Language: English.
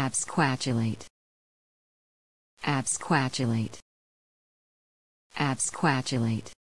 absquatulate absquatulate absquatulate